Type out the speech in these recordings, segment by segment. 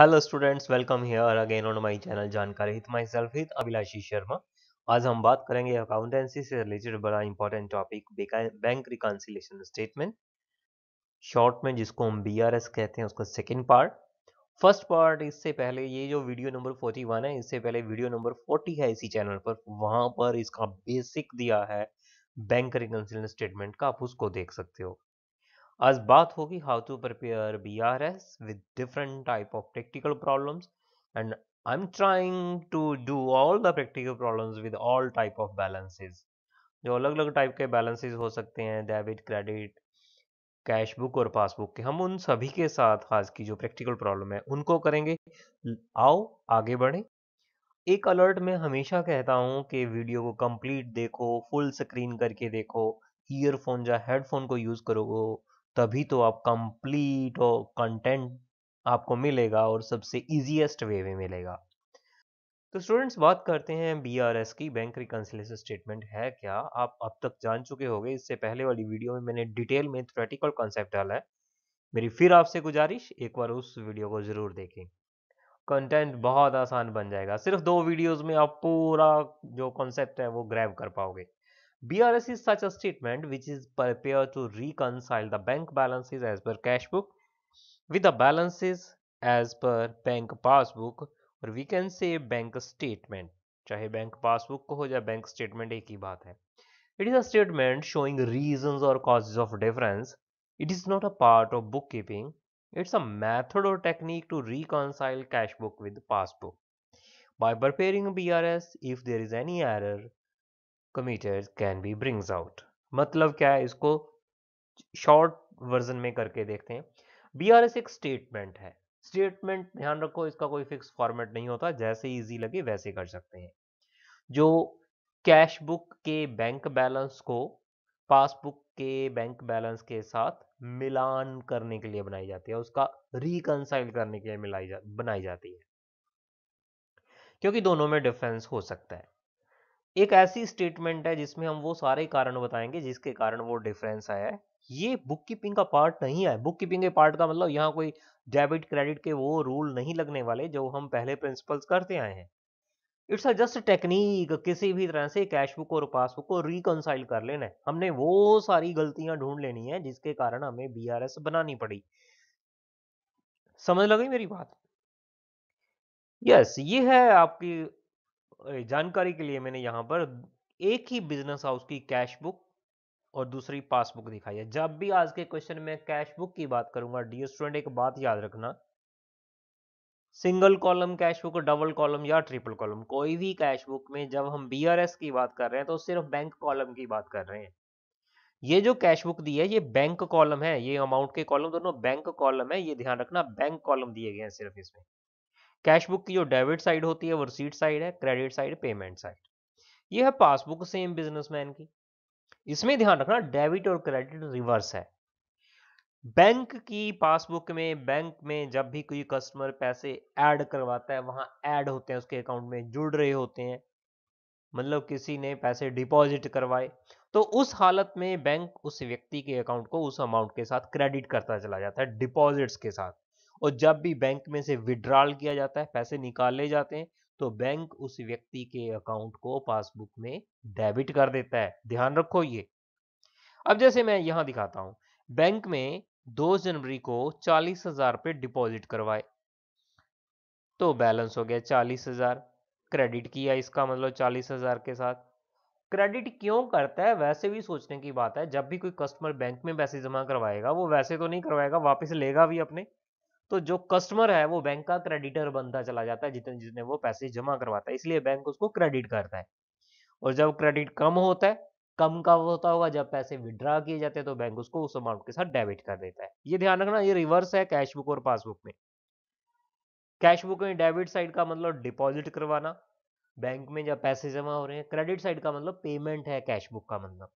Hello students welcome here again on my channel जानकारी हित my self हित अभिलाषी शर्मा आज हम बात करेंगे अकाउंटेंसी से रिलेटेड बड़ा important topic bank reconciliation statement short में जिसको हम बीआरएस कहते हैं उसका सेकंड पार्ट फर्स्ट पार्ट इससे पहले ये जो वीडियो नंबर फोर्टी है इससे पहले वीडियो नंबर फोर्टी है इसी चैनल पर वहाँ पर इसका बेसिक दिया है बैंक रिकॉन्सिलेशन स्टेटमेंट का आप उसको देख सकते हो आज बात होगी how to prepare B R S with different type of practical problems and I am trying to do all the practical problems with all type of balances जो अलग अलग टाइप के बैलेंसेज हो सकते हैं डेबिट क्रेडिट कैश बुक और passbook के हम उन सभी के साथ आज की जो प्रैक्टिकल प्रॉब्लम है उनको करेंगे आओ आगे बढ़े एक अलर्ट में हमेशा कहता हूँ कि वीडियो को कंप्लीट देखो फुल स्क्रीन करके देखो ईयरफोन या हेडफोन को यूज़ करो तभी तो आप कंप्लीट और कंटेंट आपको मिलेगा और सबसे इजीएस्ट वे में मिलेगा तो स्टूडेंट्स बात करते हैं बी आर एस की बैंक रिकनसिलेशन स्टेटमेंट है क्या आप अब तक जान चुके होंगे इससे पहले वाली वीडियो में मैंने डिटेल में थ्रेटिकल कॉन्सेप्ट डाला है मेरी फिर आपसे गुजारिश एक बार उस वीडियो को ज़रूर देखें कंटेंट बहुत आसान बन जाएगा सिर्फ दो वीडियोस में आप पूरा जो कॉन्सेप्ट है वो ग्रैब कर पाओगे BRS is such a statement which is prepared to reconcile the bank balances as per cash book with the balances as per bank passbook or we can say bank statement. Chahe bank passbook ko ho ja bank statement ek hi baat hai. It is a statement showing reasons or causes of difference. It is not a part of bookkeeping. It's a method or technique to reconcile cash book with passbook. By preparing BRS, if there is any error, committed can be brings out मतलब क्या है इसको short version में करके देखते हैं B R S एक statement है स्टेटमेंट ध्यान रखो इसका कोई फिक्स फॉर्मेट नहीं होता जैसे इजी लगे वैसे कर सकते हैं जो कैश बुक के बैंक बैलेंस को पासबुक के बैंक बैलेंस के साथ मिलान करने के लिए बनाई जाती है उसका रिकनसाइल करने के लिए मिलाई जा बनाई जाती है क्योंकि दोनों में डिफरेंस हो सकता है एक ऐसी स्टेटमेंट है जिसमें हम वो सारे कारण बताएंगे जिसके कारण वो डिफरेंस आया है ये बुक कीपिंग का पार्ट नहीं है बुक कीपिंग के पार्ट का मतलब यहाँ कोई डेबिट क्रेडिट के वो रूल नहीं लगने वाले जो हम पहले प्रिंसिपल्स करते आए हैं इट्स अ जस्ट टेक्निक किसी भी तरह से कैश बुक और पासबुक को रिकनसाइल कर लेना है हमने वो सारी गलतियां ढूंढ लेनी है जिसके कारण हमें बी बनानी पड़ी समझ लगी मेरी बात यस yes, ये है आपकी जानकारी के लिए मैंने यहाँ पर एक ही बिजनेस हाउस की कैश बुक और दूसरी पासबुक दिखाई है जब भी आज के क्वेश्चन में कैश बुक की बात करूंगा डी स्टूडेंट एक बात याद रखना single column cash book double column या ट्रिपल कॉलम कोई भी कैश बुक में जब हम बी की बात कर रहे हैं तो सिर्फ बैंक कॉलम की बात कर रहे हैं ये जो कैश बुक दी है ये बैंक कॉलम है ये अमाउंट के कॉलम दोनों बैंक कॉलम है ये ध्यान रखना बैंक कॉलम दिए गए हैं सिर्फ इसमें कैश बुक की जो डेबिट साइड होती है वो रिसीट साइड है क्रेडिट साइड पेमेंट साइड ये है पासबुक सेम बिजनेसमैन की इसमें ध्यान रखना डेबिट और क्रेडिट रिवर्स है बैंक की पासबुक में बैंक में जब भी कोई कस्टमर पैसे ऐड करवाता है वहां ऐड होते हैं उसके अकाउंट में जुड़ रहे होते हैं मतलब किसी ने पैसे डिपॉजिट करवाए तो उस हालत में बैंक उस व्यक्ति के अकाउंट को उस अमाउंट के साथ क्रेडिट करता चला जाता है डिपॉजिट्स के साथ और जब भी बैंक में से विड्रॉल किया जाता है पैसे निकाले जाते हैं तो बैंक उस व्यक्ति के अकाउंट को पासबुक में डेबिट कर देता है ध्यान रखो ये अब जैसे मैं यहां दिखाता हूं बैंक में दो जनवरी को चालीस हजार रुपये डिपॉजिट करवाए तो बैलेंस हो गया चालीस हजार क्रेडिट किया इसका मतलब चालीस हजार के साथ क्रेडिट क्यों करता है वैसे भी सोचने की बात है जब भी कोई कस्टमर बैंक में पैसे जमा करवाएगा वो वैसे तो नहीं करवाएगा वापस लेगा भी अपने तो जो कस्टमर है वो बैंक का क्रेडिटर बनता चला जाता है जितने जितने वो पैसे जमा करवाता है इसलिए बैंक उसको क्रेडिट करता है और जब क्रेडिट कम होता है कम का होता होगा जब पैसे विड्रा किए जाते हैं तो बैंक उसको उस अमाउंट के साथ डेबिट कर देता है ये ध्यान रखना ये रिवर्स है कैश बुक और पासबुक में कैश बुक में डेबिट साइड का मतलब डिपॉजिट करवाना बैंक में जब पैसे जमा हो रहे हैं क्रेडिट साइड का मतलब पेमेंट है कैश बुक का मतलब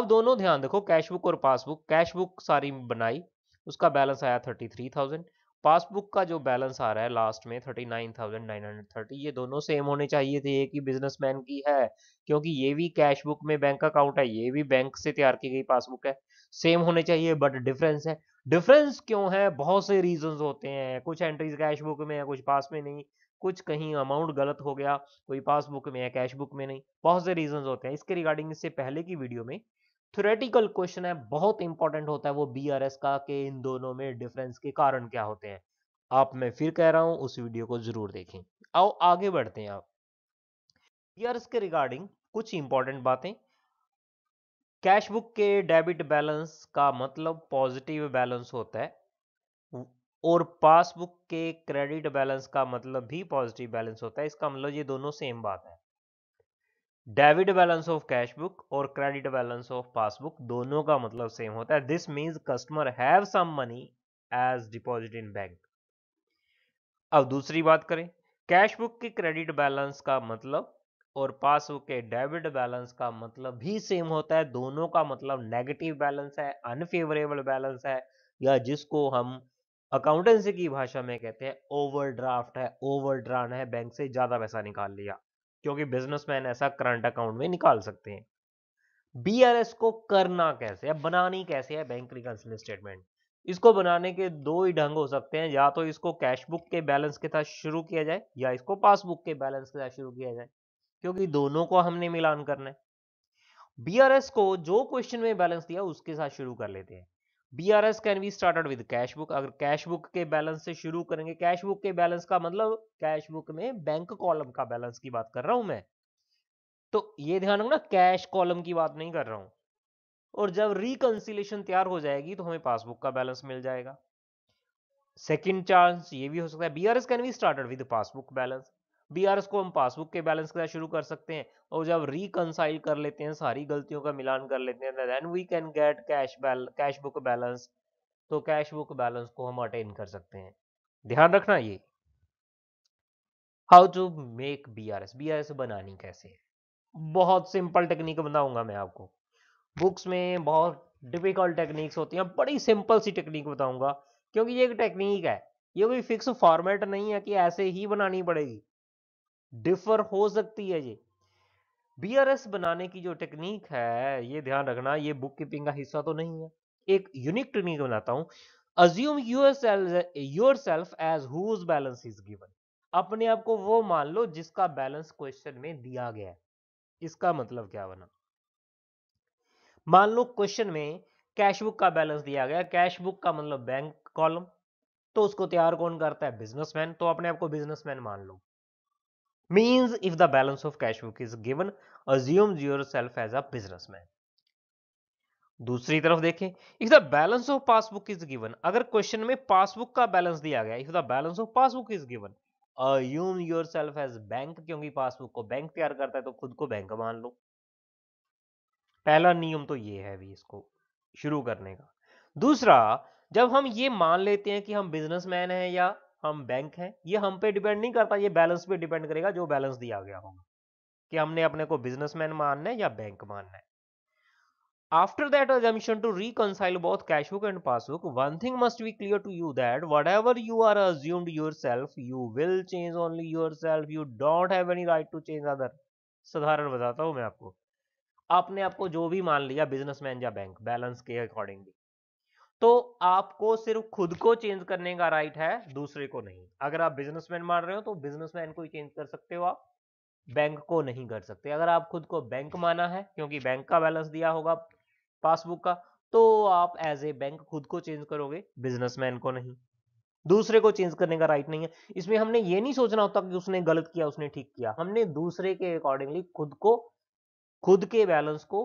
अब दोनों ध्यान देखो कैश बुक और पासबुक कैश बुक सारी बनाई उसका बैलेंस आया थर्टी थ्री थाउजेंड पासबुक का जो बैलेंस आ रहा है लास्ट में thirty nine thousand nine hundred thirty ये दोनों सेम होने चाहिए थे एक ही बिजनेसमैन की है क्योंकि ये भी कैश बुक में बैंक अकाउंट है ये भी बैंक से तैयार की गई पासबुक है सेम होने चाहिए बट डिफरेंस है डिफरेंस क्यों है बहुत से रीजंस होते हैं कुछ एंट्रीज कैश बुक में है कुछ पास में नहीं कुछ कहीं अमाउंट गलत हो गया कोई पासबुक में है कैश बुक में नहीं बहुत से रीजन होते हैं इसके रिगार्डिंग इससे पहले की वीडियो में थ्योरेटिकल क्वेश्चन है बहुत इंपॉर्टेंट होता है वो बी आर एस का कि इन दोनों में डिफरेंस के कारण क्या होते हैं आप मैं फिर कह रहा हूं उस वीडियो को जरूर देखें आओ आगे बढ़ते हैं आप बी आर एस के रिगार्डिंग कुछ इंपॉर्टेंट बातें कैश बुक के डेबिट बैलेंस का मतलब पॉजिटिव बैलेंस होता है और पासबुक के क्रेडिट बैलेंस का मतलब भी पॉजिटिव बैलेंस होता है इसका मतलब ये दोनों सेम बात है debit balance of cash book और क्रेडिट बैलेंस ऑफ पासबुक दोनों का मतलब सेम होता है this means customer have some money as deposit in bank अब दूसरी बात करें कैश बुक के क्रेडिट बैलेंस का मतलब और पासबुक के डेबिट बैलेंस का मतलब भी सेम होता है दोनों का मतलब नेगेटिव बैलेंस है अनफेवरेबल बैलेंस है या जिसको हम अकाउंटेंसी की भाषा में कहते हैं ओवरड्राफ्ट है ओवरड्रान है बैंक से ज्यादा पैसा निकाल लिया क्योंकि बिजनेसमैन ऐसा करंट अकाउंट में निकाल सकते हैं बीआरएस को करना कैसे है बनानी कैसे है बैंक रिकंसिल स्टेटमेंट इसको बनाने के दो ही ढंग हो सकते हैं या तो इसको कैश बुक के बैलेंस के साथ शुरू किया जाए या इसको पासबुक के बैलेंस के साथ शुरू किया जाए क्योंकि दोनों को हमने मिलान करना है बीआरएस को जो क्वेश्चन में बैलेंस दिया उसके साथ शुरू कर लेते हैं B R S can be started with cash book अगर कैश बुक के बैलेंस से शुरू करेंगे कैश बुक के बैलेंस का मतलब कैश बुक में बैंक कॉलम का बैलेंस की बात कर रहा हूं मैं तो ये ध्यान रखना कैश कॉलम की बात नहीं कर रहा हूं और जब रिकंसिलेशन तैयार हो जाएगी तो हमें पासबुक का बैलेंस मिल जाएगा सेकेंड चांस ये भी हो सकता है B R S can be started with passbook balance BRS को हम पासबुक के बैलेंस के साथ शुरू कर सकते हैं और जब रिकनसाइल कर लेते हैं सारी गलतियों का मिलान कर लेते हैं then we can get cash cash book balance तो कैश बुक बैलेंस को हम अटेन कर सकते हैं ध्यान रखना ये how to make B R S B R S बनानी कैसे है बहुत सिंपल टेक्निक बताऊंगा मैं आपको बुक्स में बहुत डिफिकल्ट टेक्निक्स होती हैं बड़ी सिंपल सी टेक्निक बताऊंगा क्योंकि ये एक टेक्निक है ये कोई फिक्स फॉर्मेट नहीं है कि ऐसे ही बनानी पड़ेगी डिफर हो सकती है ये बीआरएस बनाने की जो टेक्निक है ये ध्यान रखना ये बुक कीपिंग का हिस्सा तो नहीं है एक यूनिक टेक्निक बनाता हूं assume yourself as balance is given अपने आप को वो मान लो जिसका बैलेंस क्वेश्चन में दिया गया है इसका मतलब क्या बना मान लो क्वेश्चन में कैश बुक का बैलेंस दिया गया कैश बुक का मतलब बैंक कॉलम तो उसको तैयार कौन करता है बिजनेसमैन तो अपने आप को बिजनेसमैन मान लो means if the balance of cash book is given assume yourself as a businessman दूसरी तरफ देखें if the balance of passbook is given अगर क्वेश्चन में पासबुक का बैलेंस दिया गया if the balance of passbook is given assume yourself as bank क्योंकि passbook को बैंक तैयार करता है तो खुद को बैंक मान लो पहला नियम तो ये है भी इसको शुरू करने का दूसरा जब हम ये मान लेते हैं कि हम बिजनेसमैन हैं या हम बैंक हैं ये हम पे डिपेंड नहीं करता ये बैलेंस पे डिपेंड करेगा जो बैलेंस दिया गया होगा कि हमने अपने को बिजनेसमैन मानना है या बैंक मानना है After that assumption to reconcile both cash book and passbook, one thing must be clear to you that whatever you are assumed yourself, you will change only yourself. You don't have any right to change other. साधारण बताता हूँ मैं आपको आपने आपको जो भी मान लिया बिजनेसमैन या बैंक बैलेंस के अकॉर्डिंगली तो आपको सिर्फ खुद को चेंज करने का राइट है दूसरे को नहीं अगर आप बिजनेसमैन मान रहे हो तो बिजनेसमैन को ही चेंज कर सकते हो आप बैंक को नहीं कर सकते अगर आप खुद को बैंक माना है क्योंकि बैंक का बैलेंस दिया होगा पासबुक का तो आप एज ए बैंक खुद को चेंज करोगे बिजनेसमैन को नहीं दूसरे को चेंज करने का राइट नहीं है इसमें हमने ये नहीं सोचना होता कि उसने गलत किया उसने ठीक किया हमने दूसरे के अकॉर्डिंगली खुद को खुद के बैलेंस को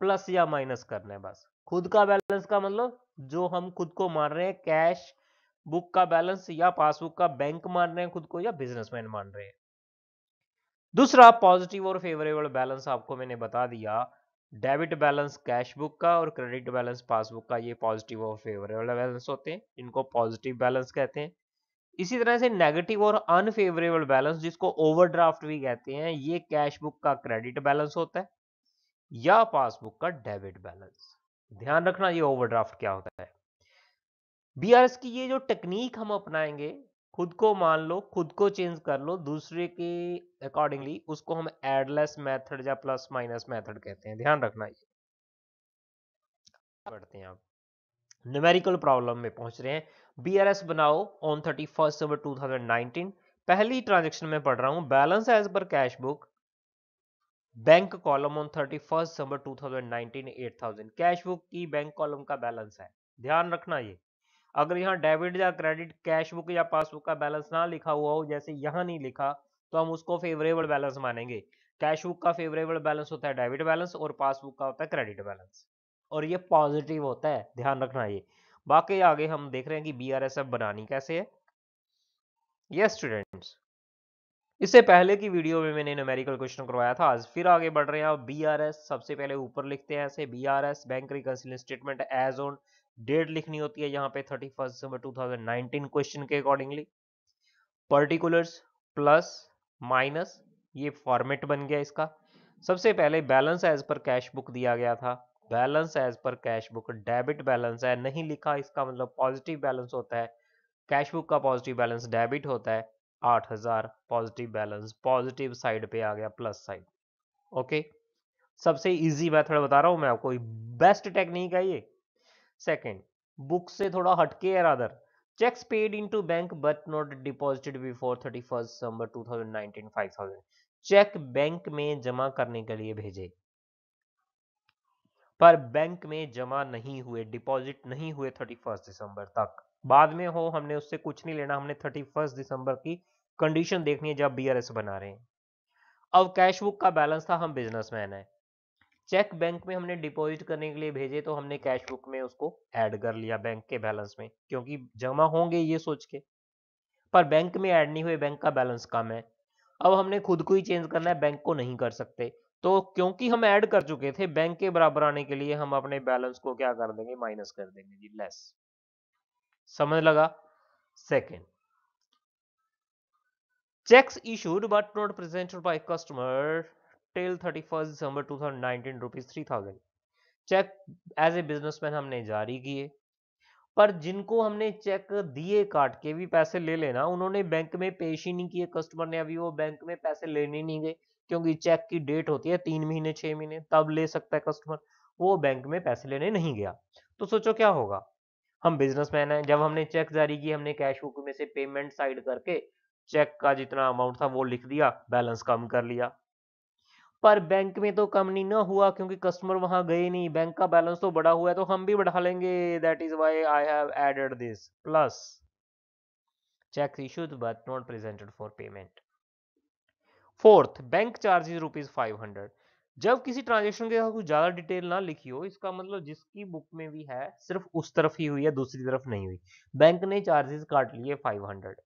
प्लस या माइनस करना है बस खुद का बैलेंस का मतलब जो हम खुद को मान रहे हैं कैश बुक का बैलेंस या पासबुक का बैंक मान रहे हैं खुद को या बिजनेसमैन मान रहे हैं दूसरा पॉजिटिव और फेवरेबल बैलेंस आपको मैंने बता दिया डेबिट बैलेंस कैश बुक का और क्रेडिट बैलेंस पासबुक का ये पॉजिटिव और फेवरेबल बैलेंस होते हैं इनको पॉजिटिव बैलेंस कहते हैं इसी तरह से नेगेटिव और अनफेवरेबल बैलेंस जिसको ओवरड्राफ्ट भी कहते हैं ये कैश बुक का क्रेडिट बैलेंस होता है या पासबुक का डेबिट बैलेंस ध्यान रखना ये ओवरड्राफ्ट क्या होता है बीआरएस की ये जो टेक्निक हम अपनाएंगे खुद को मान लो खुद को चेंज कर लो दूसरे के अकॉर्डिंगली उसको हम एडलेस मेथड या प्लस माइनस मेथड कहते हैं ध्यान रखना ये पढ़ते हैं आप न्यूमेरिकल प्रॉब्लम में पहुंच रहे हैं बीआरएस बनाओ ऑन थर्टी फर्स्ट टू पहली ट्रांजेक्शन में पढ़ रहा हूं balance as per cash book bank column on thirty first December two thousand nineteen eight thousand cash book की बैंक कॉलम का बैलेंस है ध्यान रखना ये अगर यहाँ डेबिट या क्रेडिट कैश बुक या पासबुक का बैलेंस ना लिखा हुआ हो जैसे यहाँ नहीं लिखा तो हम उसको फेवरेबल बैलेंस मानेंगे कैश बुक का फेवरेबल बैलेंस होता है डेबिट बैलेंस और पासबुक का होता है क्रेडिट बैलेंस और ये पॉजिटिव होता है ध्यान रखना ये बाकी आगे हम देख रहे हैं कि बी बनानी कैसे है ये स्टूडेंट्स इससे पहले की वीडियो में मैंने न्यूमेरिकल क्वेश्चन करवाया था आज फिर आगे बढ़ रहे हैं आप बीआरएस सबसे पहले ऊपर लिखते हैं ऐसे B BRS bank reconciling statement as on date लिखनी होती है यहाँ पे thirty first December two thousand nineteen question के अकॉर्डिंगली पर्टिकुलर्स प्लस माइनस ये फॉर्मेट बन गया इसका सबसे पहले balance as per cash book दिया गया था balance as per cash book debit balance है नहीं लिखा इसका मतलब पॉजिटिव बैलेंस होता है कैश बुक का पॉजिटिव बैलेंस डेबिट होता है आठ हजार पॉजिटिव बैलेंस पॉजिटिव साइड पे आ गया प्लस साइड ओके सबसे इजी मेथड बता रहा हूं मैं आपको बेस्ट टेक्निक है ये सेकंड बुक से थोड़ा हटके है rather checks paid into bank but not deposited before 31st December 2019 5000 cheque bank में जमा करने के लिए भेजे पर बैंक में जमा नहीं हुए डिपॉजिट नहीं हुए 31 दिसंबर तक बाद में हो हमने उससे कुछ नहीं लेना हमने 31 दिसंबर की कंडीशन देखनी है जब बीआरएस बना रहे हैं अब कैश बुक का बैलेंस था हम बिजनेसमैन है चेक बैंक में हमने डिपॉजिट करने के लिए भेजे तो हमने कैश बुक में उसको ऐड कर लिया बैंक के बैलेंस में क्योंकि जमा होंगे ये सोच के पर बैंक में ऐड नहीं हुए बैंक का बैलेंस कम है अब हमने खुद को ही चेंज करना है बैंक को नहीं कर सकते तो क्योंकि हम ऐड कर चुके थे बैंक के बराबर आने के लिए हम अपने बैलेंस को क्या कर देंगे माइनस कर देंगे जी लेस समझ लगा second checks issued but not presented by customer till 31st December 2019 rupees 3000 check as a businessman हमने जारी किए पर जिनको हमने चेक दिए काट के भी पैसे ले लेना उन्होंने बैंक में पेश ही नहीं किए कस्टमर ने अभी वो बैंक में पैसे लेने नहीं गए क्योंकि चेक की डेट होती है तीन महीने छह महीने तब ले सकता है कस्टमर वो बैंक में पैसे लेने नहीं गया तो सोचो क्या होगा हम बिजनेसमैन हैं जब हमने चेक जारी की हमने कैश बुक में से पेमेंट साइड करके चेक का जितना अमाउंट था वो लिख दिया बैलेंस कम कर लिया पर बैंक में तो कम नहीं ना हुआ क्योंकि कस्टमर वहां गए नहीं बैंक का बैलेंस तो बड़ा हुआ है तो हम भी बढ़ा लेंगे that is why I have added this plus cheque issued but not presented for payment fourth bank charges rupees five hundred जब किसी ट्रांजेक्शन के कुछ ज्यादा डिटेल ना लिखी हो इसका मतलब जिसकी बुक में भी है सिर्फ उस तरफ ही हुई है दूसरी तरफ नहीं हुई बैंक ने चार्जेस काट लिए फाइव हंड्रेड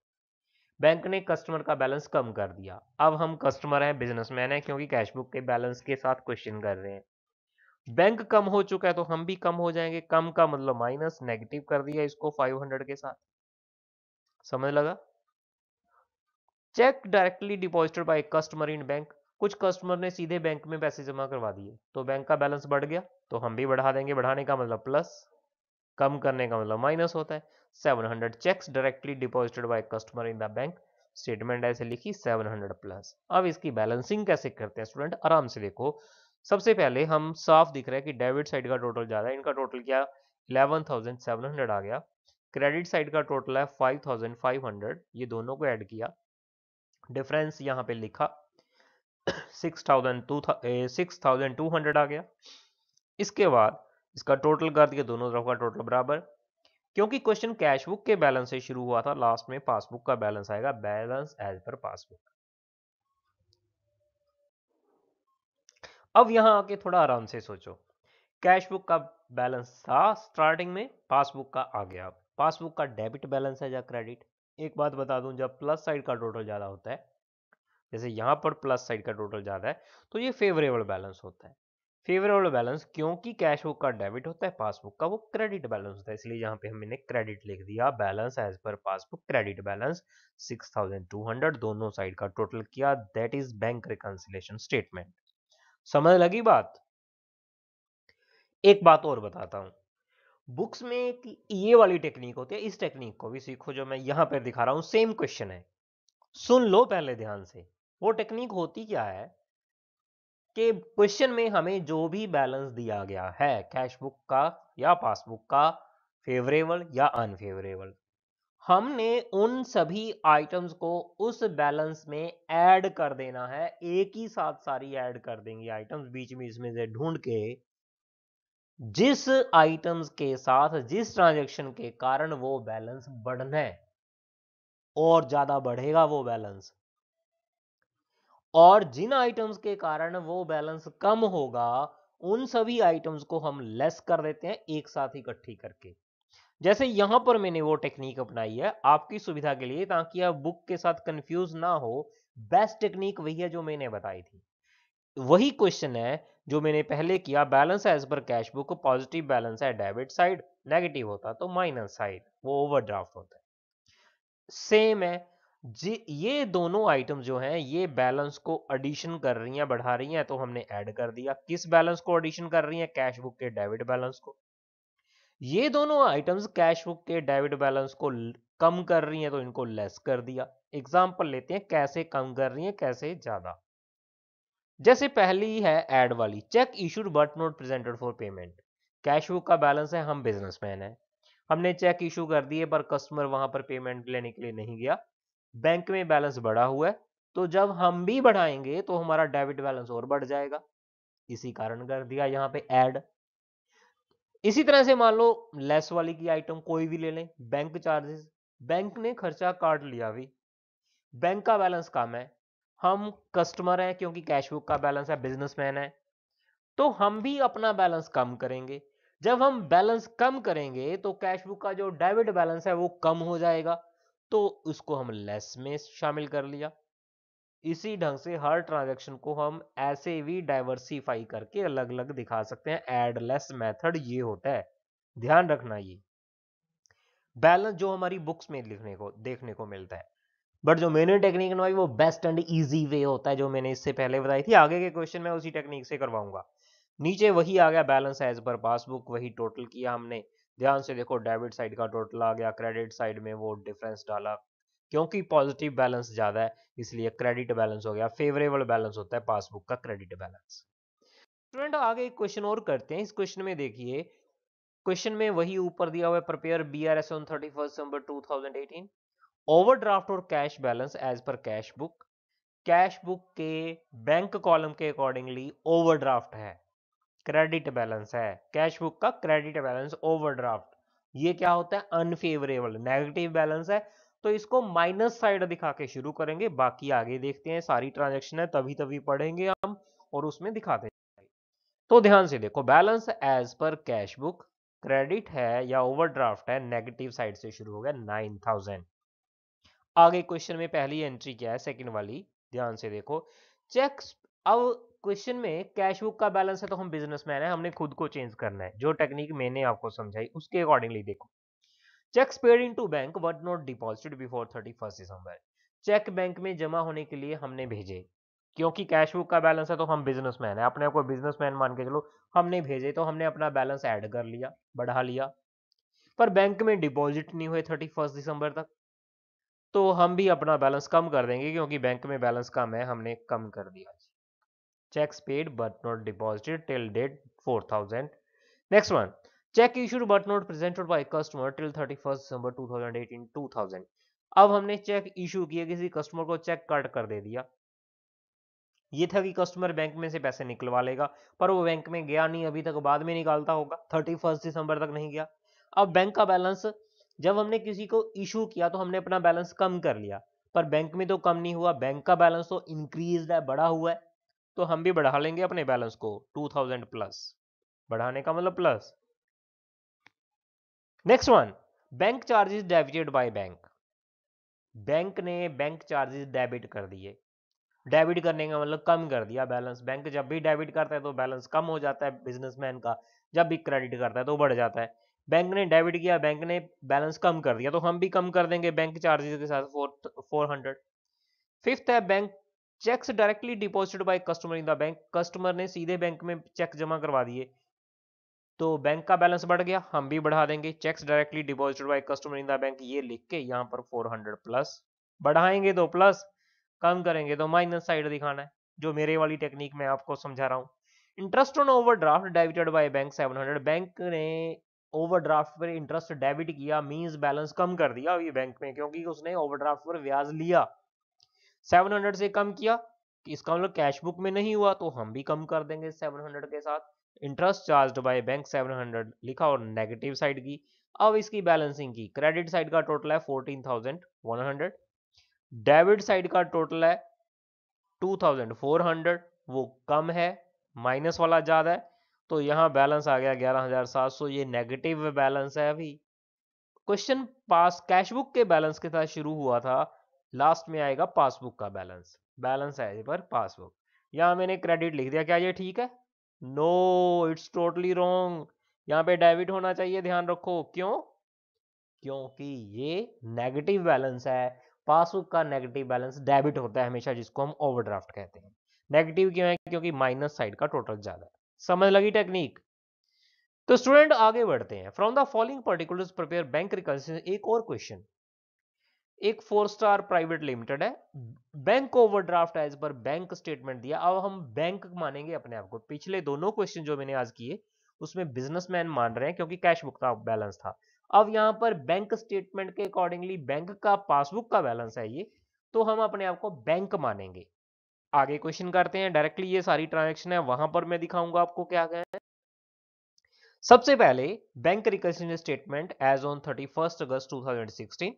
बैंक ने कस्टमर का बैलेंस कम कर दिया अब हम कस्टमर हैं बिजनेसमैन हैं क्योंकि कैश बुक के बैलेंस के साथ क्वेश्चन कर रहे हैं बैंक कम हो चुका है तो हम भी कम हो जाएंगे कम का मतलब माइनस नेगेटिव कर दिया इसको 500 के साथ समझ लगा cheque directly deposited by customer in bank कुछ कस्टमर ने सीधे बैंक में पैसे जमा करवा दिए तो बैंक का बैलेंस बढ़ गया तो हम भी बढ़ा देंगे बढ़ाने का मतलब प्लस कम करने का मतलब माइनस होता है 700 cheques directly deposited by customer in the bank statement ऐसे लिखी 700 प्लस अब इसकी बैलेंसिंग कैसे करते हैं स्टूडेंट आराम से देखो सबसे पहले हम साफ दिख रहे हैं कि डेबिट साइड का टोटल ज़्यादा है इनका टोटल क्या हंड्रेड आ गया क्रेडिट साइड का टोटल है हंड्रेड ये दोनों को एड किया डिफरेंस यहाँ पे लिखा सिक्स थाउजेंड टू हंड्रेड आ गया इसके बाद इसका टोटल कर दिया दोनों तरफ का टोटल बराबर क्योंकि क्वेश्चन कैशबुक के बैलेंस से शुरू हुआ था लास्ट में पासबुक का बैलेंस आएगा बैलेंस एज पर पासबुक अब यहां आके थोड़ा आराम से सोचो कैशबुक का बैलेंस था स्टार्टिंग में पासबुक का आ गया पासबुक का डेबिट बैलेंस है या क्रेडिट एक बात बता दूं जब प्लस साइड का टोटल ज़्यादा होता है जैसे यहां पर प्लस साइड का टोटल ज़्यादा है तो ये फेवरेबल बैलेंस होता है फेवरेबल बैलेंस क्योंकि कैश बुक का डेबिट होता है पासबुक का वो क्रेडिट बैलेंस होता है इसलिए यहाँ पे हमने क्रेडिट लिख दिया balance as per passbook credit balance 6200 दोनों साइड का टोटल किया that is bank reconciliation statement समझ लगी बात एक बात और बताता हूं बुक्स में एक ये वाली टेक्निक होती है इस टेक्निक को भी सीखो जो मैं यहां पर दिखा रहा हूं सेम क्वेश्चन है सुन लो पहले ध्यान से वो टेक्निक होती क्या है के क्वेश्चन में हमें जो भी बैलेंस दिया गया है कैश बुक का या पासबुक का फेवरेबल या अनफेवरेबल हमने उन सभी आइटम्स को उस बैलेंस में ऐड कर देना है एक ही साथ सारी ऐड कर देंगे आइटम्स बीच में इसमें से ढूंढ के जिस आइटम्स के साथ जिस ट्रांजैक्शन के कारण वो बैलेंस बढ़ना है और ज्यादा बढ़ेगा वो बैलेंस और जिन आइटम्स के कारण वो बैलेंस कम होगा उन सभी आइटम्स को हम लेस कर देते हैं एक साथ इकट्ठी करके जैसे यहां पर मैंने वो टेक्निक अपनाई है आपकी सुविधा के लिए ताकि आप बुक के साथ कंफ्यूज ना हो बेस्ट टेक्निक वही है जो मैंने बताई थी वही क्वेश्चन है जो मैंने पहले किया balance as per cash book positive balance है डेबिट साइड नेगेटिव होता तो माइनस साइड वो ओवरड्राफ्ट होता है सेम है ये दोनों आइटम जो हैं ये बैलेंस को एडिशन कर रही हैं बढ़ा रही हैं तो हमने ऐड कर दिया किस बैलेंस को एडिशन कर रही हैं कैश बुक के डेबिट बैलेंस को ये दोनों आइटम्स कैश बुक के डेबिट बैलेंस को कम कर रही हैं तो इनको लेस कर दिया एग्जाम्पल लेते हैं कैसे कम कर रही है कैसे ज्यादा जैसे पहली है एड वाली cheque issued but not presented for payment cash book का बैलेंस है हम बिजनेसमैन है हमने चेक इशू कर दिए पर कस्टमर वहां पर पेमेंट लेने के लिए नहीं गया बैंक में बैलेंस बढ़ा हुआ है तो जब हम भी बढ़ाएंगे तो हमारा डेबिट बैलेंस और बढ़ जाएगा इसी कारण कर दिया यहाँ पे ऐड इसी तरह से मान लो लेस वाली की आइटम कोई भी ले लें बैंक चार्जेस बैंक ने खर्चा काट लिया भी बैंक का बैलेंस कम है हम कस्टमर हैं क्योंकि कैशबुक का बैलेंस है बिजनेसमैन है तो हम भी अपना बैलेंस कम करेंगे जब हम बैलेंस कम करेंगे तो कैशबुक का जो डेबिट बैलेंस है वो कम हो जाएगा तो उसको हम लेस में शामिल कर लिया इसी ढंग से हर ट्रांजेक्शन को हम ऐसे भी डाइवर्सिफाई करके अलग अलग दिखा सकते हैं एड लेस मैथड ये होता है ध्यान रखना ये बैलेंस जो हमारी बुक्स में लिखने को देखने को मिलता है बट जो मैंने टेक्निक बनवाई वो बेस्ट एंड इजी वे होता है जो मैंने इससे पहले बताई थी आगे के क्वेश्चन में उसी टेक्निक से करवाऊंगा नीचे वही आ गया बैलेंस एज पर पासबुक वही टोटल किया हमने ध्यान से देखो डेबिट साइड का टोटल आ गया क्रेडिट साइड में वो डिफरेंस डाला क्योंकि पॉजिटिव बैलेंस ज़्यादा है इसलिए क्रेडिट बैलेंस हो गया फेवरेबल बैलेंस होता है पासबुक का क्रेडिट बैलेंस स्टूडेंट आगे एक क्वेश्चन और करते हैं इस क्वेश्चन में देखिए क्वेश्चन में वही ऊपर दिया हुआ है prepare B R S on thirty first December two thousand eighteen overdraft और cash balance as per cash book cash book के बैंक कॉलम के अकॉर्डिंगली ओवरड्राफ्ट है क्रेडिट बैलेंस है कैश बुक का क्रेडिट बैलेंस ओवरड्राफ्ट ये क्या होता है अनफेवरेबल नेगेटिव बैलेंस है तो इसको माइनस साइड दिखा के शुरू करेंगे बाकी आगे देखते हैं सारी ट्रांजेक्शन है तभी तभी पढ़ेंगे हम और उसमें दिखाते हैं तो ध्यान से देखो balance as per cash book credit है या ओवरड्राफ्ट है नेगेटिव साइड से शुरू हो गया नाइन थाउजेंड आगे क्वेश्चन में पहली एंट्री क्या है सेकंड वाली ध्यान से देखो चेक अब क्वेश्चन में कैश बुक का बैलेंस है तो हम बिजनेसमैन है हमने खुद को चेंज करना है जो टेक्निक मैंने आपको समझाई उसके अकॉर्डिंगली देखो cheque paid in to bank but not deposited before thirty first December cheque bank में जमा होने के लिए हमने भेजे क्योंकि कैश बुक का बैलेंस है तो हम बिजनेसमैन है अपने आपको बिजनेसमैन मान के चलो हमने भेजे तो हमने अपना बैलेंस ऐड कर लिया बढ़ा लिया पर बैंक में डिपॉजिट नहीं हुए थर्टी फर्स्ट दिसंबर तक तो हम भी अपना बैलेंस कम कर देंगे क्योंकि बैंक में बैलेंस कम है हमने कम कर दिया checks paid but not deposited till date 4000 next one check issued but not presented by customer till 31st december 2018 2000 अब हमने चेक इशू किया किसी कस्टमर को चेक कट कर दे दिया ये था कि कस्टमर बैंक में से पैसे निकलवा लेगा पर वो बैंक में गया नहीं अभी तक बाद में निकालता होगा थर्टी फर्स्ट दिसंबर तक नहीं गया अब बैंक का बैलेंस जब हमने किसी को इशू किया तो हमने अपना बैलेंस कम कर लिया पर बैंक में तो कम नहीं हुआ बैंक का बैलेंस तो इंक्रीज है बड़ा हुआ है तो हम भी बढ़ा लेंगे अपने बैलेंस को टू थाउजेंड प्लस बढ़ाने का मतलब plus next one bank charges debited by bank bank ने बैंक चार्जेस डेबिट कर दिए डेबिट करने का मतलब कम कर दिया बैलेंस बैंक जब भी डेबिट करता है तो बैलेंस कम हो जाता है बिजनेसमैन का जब भी क्रेडिट करता है तो बढ़ जाता है बैंक ने डेबिट किया बैंक ने बैलेंस कम कर दिया तो हम भी कम कर देंगे बैंक चार्जेस के साथ फोर फोर हंड्रेड फिफ्थ है bank cheques directly deposited by customer in the bank customer ने सीधे बैंक में चेक जमा करवा दिए तो बैंक का बैलेंस बढ़ गया हम भी बढ़ा देंगे cheques directly deposited by customer in the bank ये लिख के यहाँ पर 400 प्लस बढ़ाएंगे तो प्लस कम करेंगे तो माइनस साइड दिखाना है जो मेरे वाली टेक्निक में आपको समझा रहा हूँ interest on overdraft debited by bank hundred bank ने ओवरड्राफ्ट पर इंटरेस्ट डेबिट किया मीन्स बैलेंस कम कर दिया अभी बैंक में क्योंकि उसने ड्राफ्ट पर ब्याज लिया सेवन हंड्रेड से कम किया कि इसका मतलब कैश बुक में नहीं हुआ तो हम भी कम कर देंगे सेवन हंड्रेड के साथ interest charge by bank seven hundred लिखा और नेगेटिव साइड की अब इसकी बैलेंसिंग की क्रेडिट साइड का टोटल है fourteen thousand one hundred debit side का टोटल है टू थाउजेंड फोर हंड्रेड वो कम है माइनस वाला ज़्यादा है तो यहाँ बैलेंस आ गया ग्यारह हजार सात सौ ये नेगेटिव बैलेंस है अभी क्वेश्चन पास कैश बुक के बैलेंस के साथ शुरू हुआ था लास्ट में आएगा पासबुक का बैलेंस बैलेंस है पर पासबुक यहाँ मैंने क्रेडिट लिख दिया क्या ये ठीक है नो इट्स टोटली रॉन्ग यहाँ पे डेबिट होना चाहिए ध्यान रखो क्यों क्योंकि ये नेगेटिव बैलेंस है पासबुक का नेगेटिव बैलेंस डेबिट होता है हमेशा जिसको हम ओवरड्राफ्ट कहते हैं नेगेटिव क्यों है क्योंकि माइनस साइड का टोटल ज्यादा है समझ लगी टेक्निक तो स्टूडेंट आगे बढ़ते हैं from the following particulars prepare bank reconcile एक और क्वेश्चन एक फोर स्टार प्राइवेट लिमिटेड है बैंक हम्म। ओवरड्राफ्ट है इस पर बैंक स्टेटमेंट दिया अब हम बैंक मानेंगे अपने आप को पिछले दोनों क्वेश्चन जो मैंने आज किए उसमें बिजनेसमैन मान रहे हैं क्योंकि कैश बुक का बैलेंस था अब यहां पर बैंक स्टेटमेंट के अकॉर्डिंगली बैंक का पासबुक का बैलेंस है ये तो हम अपने आप को बैंक मानेंगे आगे क्वेश्चन करते हैं डायरेक्टली ये सारी ट्रांजेक्शन है वहां पर मैं दिखाऊंगा आपको क्या क्या है सबसे पहले bank reconciliation statement as on thirty first August two thousand sixteen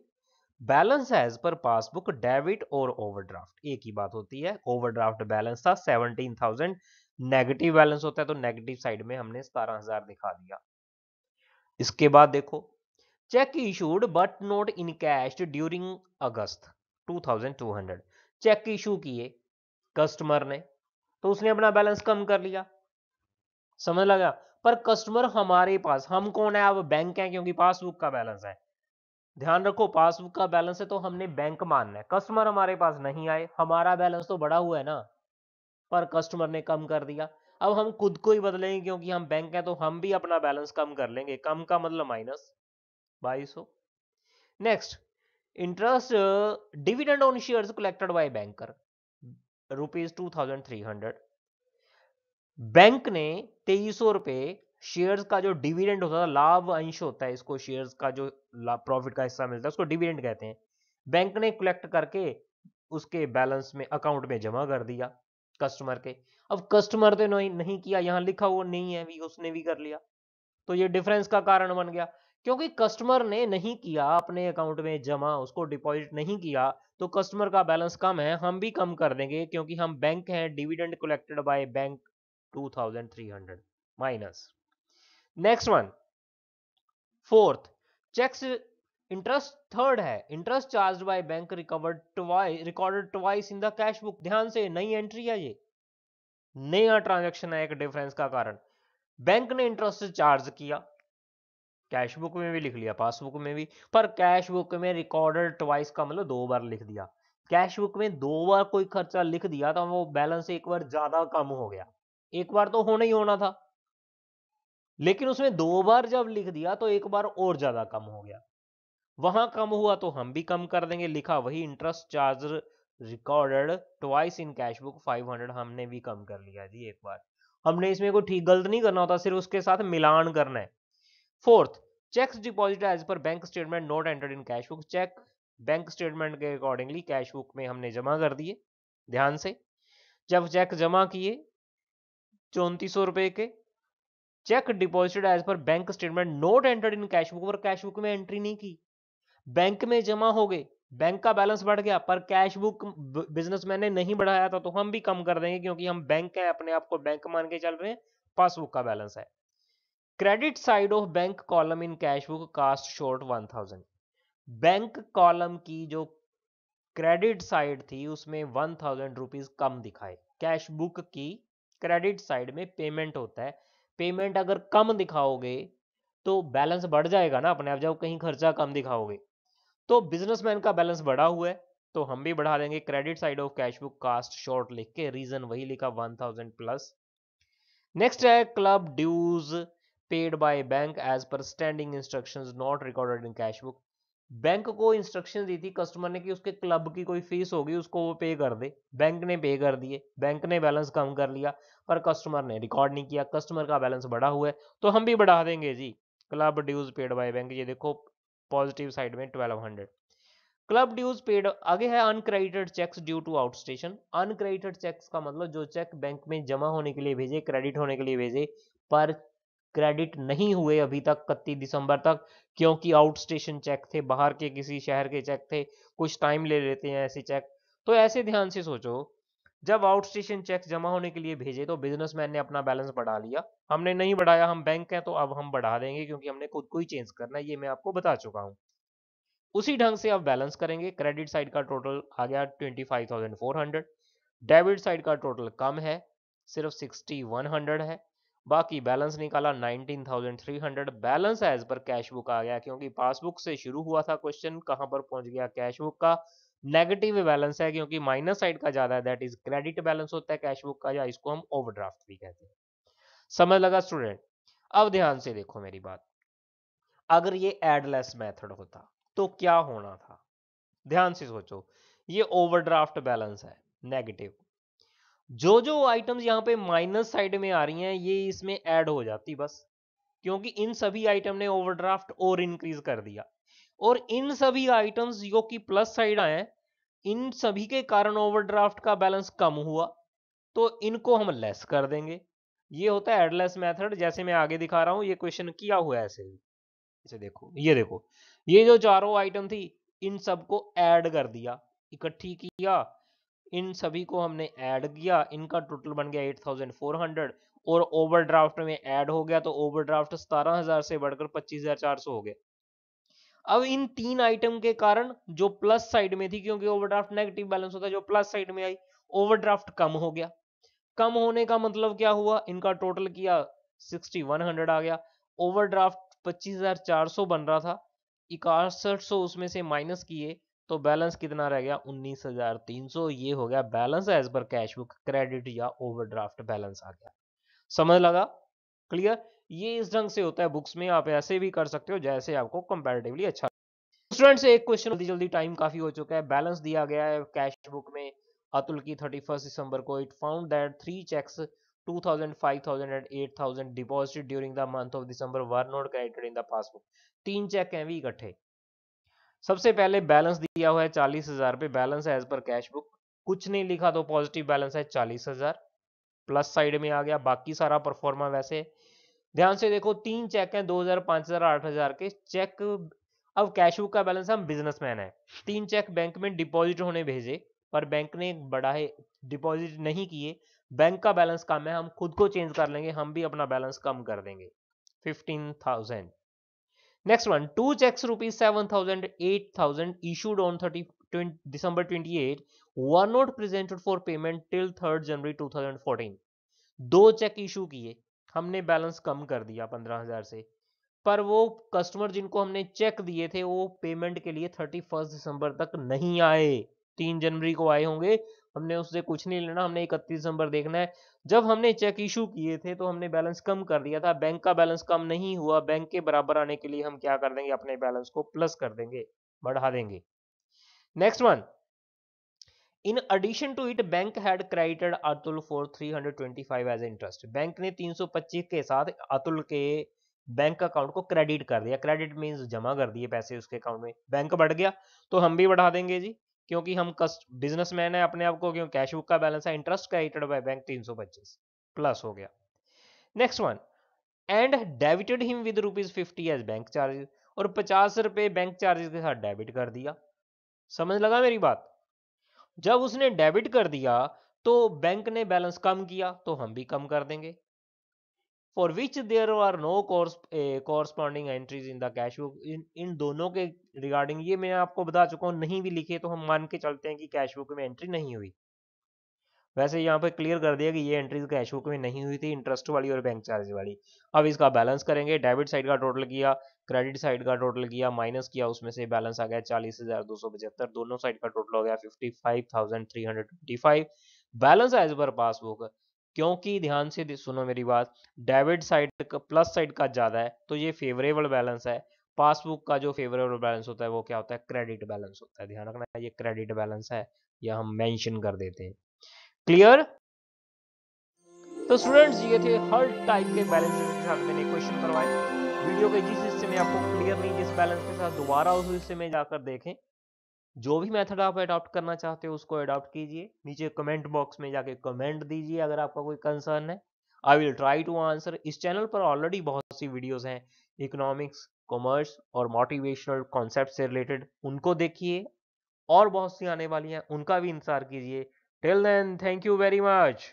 balance as per passbook debit और ओवरड्राफ्ट एक ही बात होती है ओवरड्राफ्ट बैलेंस था सेवनटीन थाउजेंड नेगेटिव बैलेंस होता है तो नेगेटिव साइड में हमने सतारह हजार दिखा दिया इसके बाद देखो cheque issued but not in cash during August 2200 cheque issue किए कस्टमर ने तो उसने अपना बैलेंस कम कर लिया समझ लगा पर कस्टमर हमारे पास हम कौन है अब बैंक है क्योंकि पासबुक का बैलेंस है ध्यान रखो पासबुक का बैलेंस है तो हमने बैंक मानना है कस्टमर हमारे पास नहीं आए हमारा बैलेंस तो बड़ा हुआ है ना पर कस्टमर ने कम कर दिया अब हम खुद को ही बदलेंगे क्योंकि हम बैंक हैं तो हम भी अपना बैलेंस कम कर लेंगे कम का मतलब माइनस बाईस next interest dividend on share collected by banker rupees two thousand three hundred bank ने तेईस रुपए शेयर्स का जो डिविडेंड होता था लाभ अंश होता है इसको शेयर्स का जो प्रॉफिट का हिस्सा मिलता है उसको डिविडेंड कहते हैं बैंक ने कलेक्ट करके उसके बैलेंस में अकाउंट में जमा कर दिया कस्टमर के अब कस्टमर तो ने नहीं, किया यहाँ लिखा हुआ नहीं है भी उसने भी कर लिया तो ये डिफरेंस का कारण बन गया क्योंकि कस्टमर ने नहीं किया अपने अकाउंट में जमा उसको डिपॉजिट नहीं किया तो कस्टमर का बैलेंस कम है हम भी कम कर देंगे क्योंकि हम बैंक हैं dividend collected by bank 2300 minus next one fourth cheques interest third है interest charge by bank recovered twice recorded twice in the cash book ध्यान से नई एंट्री है ये नया ट्रांजैक्शन है एक डिफरेंस का कारण बैंक ने इंटरेस्ट चार्ज किया कैश बुक में भी लिख लिया पासबुक में भी पर कैश बुक में रिकॉर्डेड ट्वाइस का मतलब दो बार लिख दिया कैश बुक में दो बार कोई खर्चा लिख दिया तो वो बैलेंस एक बार ज्यादा कम हो गया एक बार तो होना ही होना था लेकिन उसने दो बार जब लिख दिया तो एक बार और ज्यादा कम हो गया वहां कम हुआ तो हम भी कम कर देंगे लिखा वही interest charge recorded twice in cash book 500 हमने भी कम कर लिया जी एक बार हमने इसमें कोई ठीक गलत नहीं करना होता सिर्फ उसके साथ मिलान करना है fourth cheques deposit as per bank statement not entered in cash book cheque bank statement के अकॉर्डिंगली कैश बुक में हमने जमा कर दिए ध्यान से जब चेक जमा किए चौंतीस सौ रुपए के cheque deposited as per bank statement not entered in cash book पर कैश बुक में एंट्री नहीं की बैंक में जमा हो गए बैंक का बैलेंस बढ़ गया पर कैश बुक बिजनेसमैन ने नहीं बढ़ाया था तो हम भी कम कर देंगे क्योंकि हम बैंक है अपने आप को बैंक मान के चल रहे हैं पासबुक का बैलेंस है credit side of bank column in cash book cast short one thousand bank column की जो क्रेडिट साइड थी उसमें वन थाउजेंड रुपीज कम दिखाए कैश बुक की क्रेडिट साइड में पेमेंट होता है पेमेंट अगर कम दिखाओगे तो बैलेंस बढ़ जाएगा ना अपने आप जब कहीं खर्चा कम दिखाओगे तो बिजनेसमैन का बैलेंस बढ़ा हुआ है तो हम भी बढ़ा देंगे credit side of cash book cast short लिख के रीजन वही लिखा वन थाउजेंड प्लस नेक्स्ट है club dues paid by bank as per standing instructions not recorded in cash book bank को इंस्ट्रक्शन दी थी कस्टमर ने कि उसके क्लब की कोई फीस होगी उसको वो पे कर दे बैंक ने पे कर दिए बैंक ने बैलेंस कम कर लिया पर कस्टमर ने रिकॉर्ड नहीं किया कस्टमर का बैलेंस बढ़ा हुआ है तो हम भी बढ़ा देंगे जी club dues paid by bank ये देखो पॉजिटिव साइड में twelve hundred club dues paid आगे है uncredited cheques due to outstation uncredited cheques का मतलब जो चेक बैंक में जमा होने के लिए भेजे क्रेडिट होने के लिए भेजे पर क्रेडिट नहीं हुए अभी तक इकतीस दिसंबर तक क्योंकि आउट स्टेशन चेक थे बाहर के किसी शहर के चेक थे कुछ टाइम ले लेते हैं ऐसे चेक तो ऐसे ध्यान से सोचो जब आउट स्टेशन चेक जमा होने के लिए भेजे तो बिजनेसमैन ने अपना बैलेंस बढ़ा लिया हमने नहीं बढ़ाया हम बैंक हैं तो अब हम बढ़ा देंगे क्योंकि हमने खुद को ही चेंज करना है ये मैं आपको बता चुका हूँ उसी ढंग से आप बैलेंस करेंगे क्रेडिट साइड का टोटल आ गया twenty five thousand four hundred debit side का टोटल कम है सिर्फ सिक्सटी वन हंड्रेड है बाकी बैलेंस निकाला 19,300 balance as per cash book आ गया क्योंकि पासबुक से शुरू हुआ था क्वेश्चन कहां पर पहुंच गया कैश बुक का नेगेटिव बैलेंस है क्योंकि माइनस साइड का ज्यादा है दैट इज क्रेडिट बैलेंस होता है कैश बुक का या इसको हम ओवरड्राफ्ट भी कहते हैं समझ लगा स्टूडेंट अब ध्यान से देखो मेरी बात अगर ये एडलेस मैथड होता तो क्या होना था ध्यान से सोचो ये ओवरड्राफ्ट बैलेंस है नेगेटिव जो जो आइटम्स यहाँ पे माइनस साइड में आ रही हैं ये इसमें ऐड हो जाती बस क्योंकि इन सभी आइटम ने ओवरड्राफ्ट और इंक्रीज कर दिया और इन सभी आइटम्स जो कि प्लस साइड आए इन सभी के कारण ओवरड्राफ्ट का बैलेंस कम हुआ तो इनको हम लेस कर देंगे ये होता है एडलेस मेथड जैसे मैं आगे दिखा रहा हूं ये क्वेश्चन किया हुआ ऐसे ही इसे देखो ये देखो ये जो चारों आइटम थी इन सबको ऐड कर दिया इकट्ठी किया इन सभी को हमने ऐड किया इनका टोटल बन गया 8400 और ओवरड्राफ्ट में ऐड हो गया तो ओवरड्राफ्ट ड्राफ्ट से बढ़कर 25400 हो गया अब इन तीन आइटम के कारण जो प्लस साइड में थी क्योंकि ओवरड्राफ्ट नेगेटिव बैलेंस होता है जो प्लस साइड में आई ओवरड्राफ्ट कम हो गया कम होने का मतलब क्या हुआ इनका टोटल किया सिक्सटी आ गया ओवर ड्राफ्ट बन रहा था इकसठ उसमें से माइनस किए तो बैलेंस कितना रह गया 19,300 ये हो गया balance as per cash book credit या ओवरड्राफ्ट बैलेंस आ गया समझ लगा क्लियर ये इस ढंग से होता है बुक्स में आप ऐसे भी कर सकते हो जैसे आपको कंपेरेटिवली अच्छा स्टूडेंट्स एक क्वेश्चन जल्दी जल्दी टाइम काफी हो चुका है बैलेंस दिया गया है कैश बुक में अतुल की थर्टी फर्स्ट दिसंबर को it found that three cheques 2000, 5000 and 8000 deposited during the month of December were not credited in the passbook. तीन चेक हैं भी इकट्ठे सबसे पहले बैलेंस दिया हुआ है चालीस हजार पे balance as per cash book कुछ नहीं लिखा तो पॉजिटिव बैलेंस है चालीस हजार प्लस साइड में आ गया बाकी सारा परफॉर्मा वैसे ध्यान से देखो तीन चेक हैं दो हजार पांच हजार आठ हजार के चेक अब कैश बुक का बैलेंस हम बिजनेसमैन है तीन चेक बैंक में डिपॉजिट होने भेजे पर बैंक ने बड़ा है डिपॉजिट नहीं किए बैंक का बैलेंस कम है हम खुद को चेंज कर लेंगे हम भी अपना बैलेंस कम कर देंगे fifteen thousand Next one, two checks rupees 7,000, 8,000 issued on 30, 20, December 28 were not presented for payment till 3rd January 2014. दो चेक इशू किए हमने बैलेंस कम कर दिया 15,000 से पर वो कस्टमर जिनको हमने चेक दिए थे वो पेमेंट के लिए 31 दिसंबर तक नहीं आए तीन जनवरी को आए होंगे हमने उससे कुछ नहीं लेना हमने इकतीस दिसंबर देखना है जब हमने चेक इशू किए थे तो हमने बैलेंस कम कर दिया था बैंक का बैलेंस कम नहीं हुआ बैंक के बराबर आने के लिए हम क्या कर देंगे अपने बैलेंस को प्लस कर देंगे बढ़ा देंगे next one in addition to it bank had credited Atul for 325 as interest bank ने 325 के साथ अतुल के बैंक अकाउंट को क्रेडिट कर दिया क्रेडिट मींस जमा कर दिए पैसे उसके अकाउंट में बैंक बढ़ गया तो हम भी बढ़ा देंगे जी क्योंकि हम कस्ट बिजनेसमैन है अपने आप को क्यों कैश बुक का बैलेंस है इंटरेस्ट क्रेडिटेड बाय बैंक तीन सौ पच्चीस प्लस हो गया next one and debited him with rupees fifty as bank charges और पचास रुपए बैंक चार्जेस के साथ डेबिट कर दिया समझ लगा मेरी बात जब उसने डेबिट कर दिया तो बैंक ने बैलेंस कम किया तो हम भी कम कर देंगे for which there are no corresponding entries in the cash book in in दोनों के रिगार्डिंग ये मैं आपको बता चुका हूँ नहीं भी लिखे तो हम मान के चलते हैं कि कैश बुक में एंट्री नहीं हुई वैसे यहाँ पे क्लियर कर दिया कि ये एंट्रीज कैश बुक में नहीं हुई थी इंटरेस्ट वाली और बैंक चार्ज वाली अब इसका बैलेंस करेंगे डेबिट साइड का टोटल किया क्रेडिट साइड का टोटल किया माइनस किया उसमें से बैलेंस आ गया चालीस हजार दो सौ पचहत्तर दोनों साइड का टोटल हो गया fifty five thousand three hundred twenty five balance as per passbook क्योंकि ध्यान से सुनो मेरी बात डेबिट साइड प्लस साइड का ज़्यादा है तो ये फेवरेबल बैलेंस है पासबुक का जो फेवरेबल बैलेंस होता है वो क्या होता है क्रेडिट बैलेंस होता है ध्यान रखना ये क्रेडिट बैलेंस है यह हम मेंशन कर देते हैं क्लियर तो स्टूडेंट्स ये थे हर टाइप के बैलेंस के साथ मैंने क्वेश्चन करवाए वीडियो के जिस हिस्से में आपको क्लियर नहीं जिस बैलेंस के साथ दोबारा उस हिस्से में जाकर देखें जो भी मेथड आप अडॉप्ट करना चाहते हो उसको अडॉप्ट कीजिए नीचे कमेंट बॉक्स में जाके कमेंट दीजिए अगर आपका कोई कंसर्न है I will try to answer इस चैनल पर ऑलरेडी बहुत सी वीडियोस हैं इकोनॉमिक्स कॉमर्स और मोटिवेशनल कॉन्सेप्ट से रिलेटेड उनको देखिए और बहुत सी आने वाली हैं उनका भी इंतजार कीजिए till then thank you very much